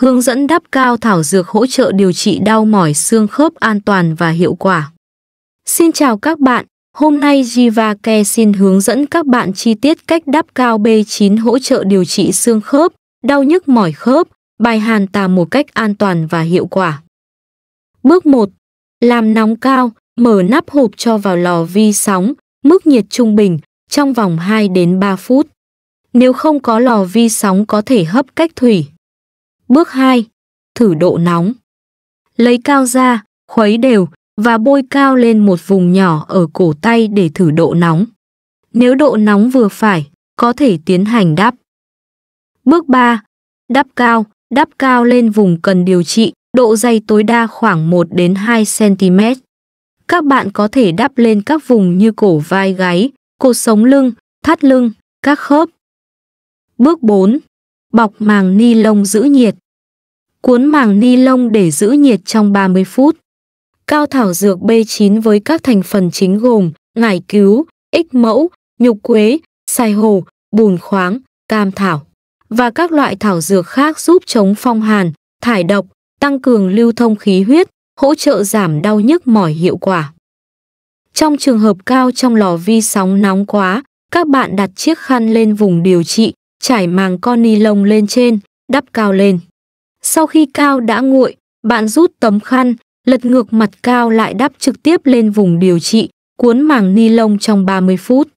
hướng dẫn đắp cao thảo dược hỗ trợ điều trị đau mỏi xương khớp an toàn và hiệu quả. Xin chào các bạn, hôm nay Jiva Care xin hướng dẫn các bạn chi tiết cách đắp cao B9 hỗ trợ điều trị xương khớp, đau nhức mỏi khớp, bài hàn tà một cách an toàn và hiệu quả. Bước 1. Làm nóng cao, mở nắp hộp cho vào lò vi sóng, mức nhiệt trung bình, trong vòng 2 đến 3 phút. Nếu không có lò vi sóng có thể hấp cách thủy. Bước 2. Thử độ nóng. Lấy cao ra, khuấy đều và bôi cao lên một vùng nhỏ ở cổ tay để thử độ nóng. Nếu độ nóng vừa phải, có thể tiến hành đắp. Bước 3. Đắp cao, đắp cao lên vùng cần điều trị, độ dày tối đa khoảng 1 đến 2 cm. Các bạn có thể đắp lên các vùng như cổ vai gáy, cột sống lưng, thắt lưng, các khớp. Bước 4 bọc màng ni lông giữ nhiệt. Cuốn màng ni lông để giữ nhiệt trong 30 phút. Cao thảo dược B9 với các thành phần chính gồm ngải cứu, ích mẫu, nhục quế, sai hồ, bùn khoáng, cam thảo và các loại thảo dược khác giúp chống phong hàn, thải độc, tăng cường lưu thông khí huyết, hỗ trợ giảm đau nhức mỏi hiệu quả. Trong trường hợp cao trong lò vi sóng nóng quá, các bạn đặt chiếc khăn lên vùng điều trị, trải màng con ni lông lên trên, đắp cao lên. Sau khi cao đã nguội, bạn rút tấm khăn, lật ngược mặt cao lại đắp trực tiếp lên vùng điều trị, cuốn màng ni lông trong 30 phút.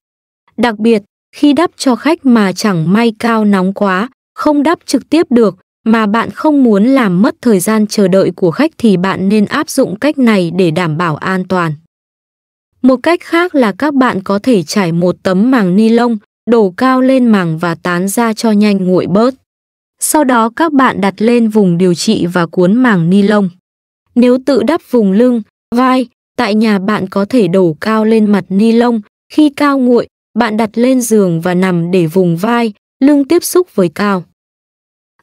Đặc biệt, khi đắp cho khách mà chẳng may cao nóng quá, không đắp trực tiếp được, mà bạn không muốn làm mất thời gian chờ đợi của khách thì bạn nên áp dụng cách này để đảm bảo an toàn. Một cách khác là các bạn có thể trải một tấm màng ni lông, đổ cao lên màng và tán ra cho nhanh nguội bớt. Sau đó các bạn đặt lên vùng điều trị và cuốn màng ni lông. Nếu tự đắp vùng lưng, vai, tại nhà bạn có thể đổ cao lên mặt ni lông. Khi cao nguội, bạn đặt lên giường và nằm để vùng vai, lưng tiếp xúc với cao.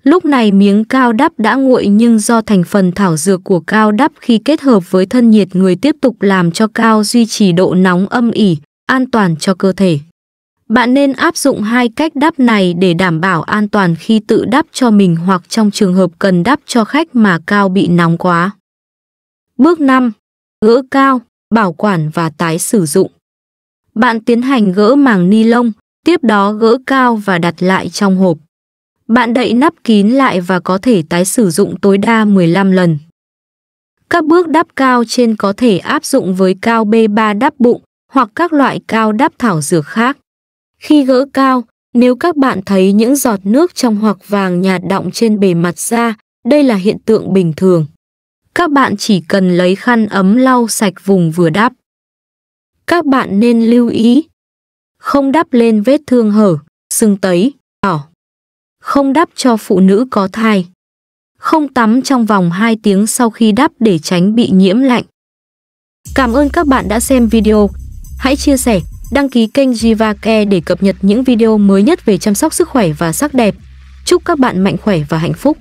Lúc này miếng cao đắp đã nguội nhưng do thành phần thảo dược của cao đắp khi kết hợp với thân nhiệt người tiếp tục làm cho cao duy trì độ nóng âm ỉ, an toàn cho cơ thể. Bạn nên áp dụng hai cách đắp này để đảm bảo an toàn khi tự đắp cho mình hoặc trong trường hợp cần đắp cho khách mà cao bị nóng quá. Bước 5. Gỡ cao, bảo quản và tái sử dụng. Bạn tiến hành gỡ màng ni lông, tiếp đó gỡ cao và đặt lại trong hộp. Bạn đậy nắp kín lại và có thể tái sử dụng tối đa 15 lần. Các bước đắp cao trên có thể áp dụng với cao B3 đắp bụng hoặc các loại cao đắp thảo dược khác. Khi gỡ cao, nếu các bạn thấy những giọt nước trong hoặc vàng nhạt đọng trên bề mặt da, đây là hiện tượng bình thường. Các bạn chỉ cần lấy khăn ấm lau sạch vùng vừa đắp. Các bạn nên lưu ý. Không đắp lên vết thương hở, sưng tấy, đỏ. Không đắp cho phụ nữ có thai. Không tắm trong vòng 2 tiếng sau khi đắp để tránh bị nhiễm lạnh. Cảm ơn các bạn đã xem video. Hãy chia sẻ, Đăng ký kênh Jivake để cập nhật những video mới nhất về chăm sóc sức khỏe và sắc đẹp. Chúc các bạn mạnh khỏe và hạnh phúc!